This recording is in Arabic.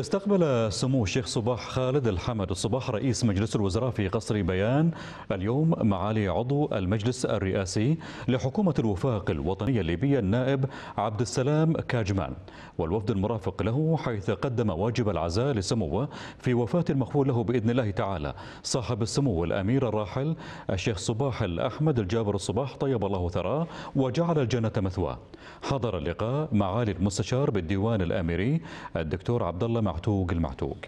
استقبل سمو الشيخ صباح خالد الحمد الصباح رئيس مجلس الوزراء في قصر بيان اليوم معالي عضو المجلس الرئاسي لحكومة الوفاق الوطنية الليبية النائب عبد السلام كاجمان والوفد المرافق له حيث قدم واجب العزاء لسموه في وفاة المخول له بإذن الله تعالى صاحب السمو الأمير الراحل الشيخ صباح الأحمد الجابر الصباح طيب الله ثراه وجعل الجنة مثواه حضر اللقاء معالي المستشار بالديوان الأميري الدكتور عبد الله معتوق المعتوق